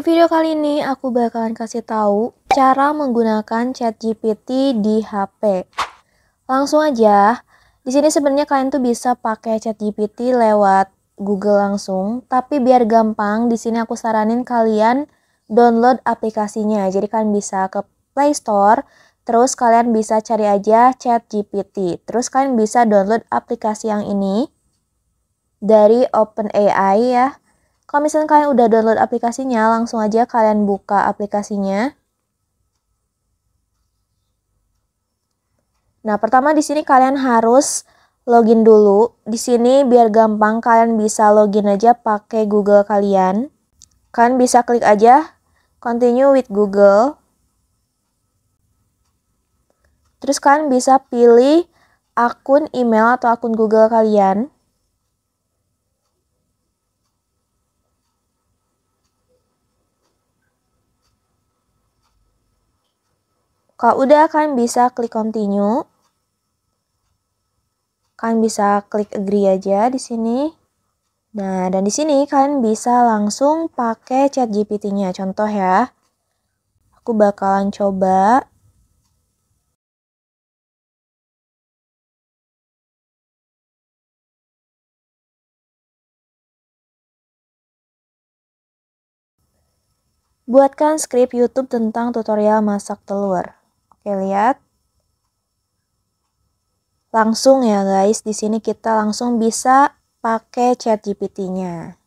video kali ini aku bakalan kasih tahu cara menggunakan Chat GPT di HP. Langsung aja. Di sini sebenarnya kalian tuh bisa pakai Chat GPT lewat Google langsung, tapi biar gampang di sini aku saranin kalian download aplikasinya. Jadi kalian bisa ke Play Store, terus kalian bisa cari aja Chat GPT. Terus kalian bisa download aplikasi yang ini dari OpenAI ya. Kalau misalnya kalian udah download aplikasinya, langsung aja kalian buka aplikasinya. Nah, pertama di sini kalian harus login dulu. Di sini biar gampang kalian bisa login aja pakai Google kalian. Kalian bisa klik aja continue with Google. Terus kalian bisa pilih akun email atau akun Google kalian. Kalau udah kalian bisa klik continue. Kalian bisa klik agree aja di sini. Nah, dan di sini kalian bisa langsung pakai chat GPT-nya. Contoh ya. Aku bakalan coba Buatkan skrip YouTube tentang tutorial masak telur. Oke, lihat. Langsung ya guys, di sini kita langsung bisa pakai chat GPT-nya.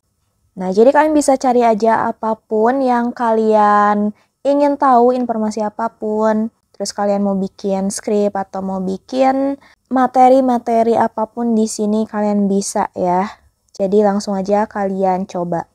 Nah, jadi kalian bisa cari aja apapun yang kalian ingin tahu informasi apapun. Terus kalian mau bikin skrip atau mau bikin materi-materi apapun di sini kalian bisa ya. Jadi langsung aja kalian coba.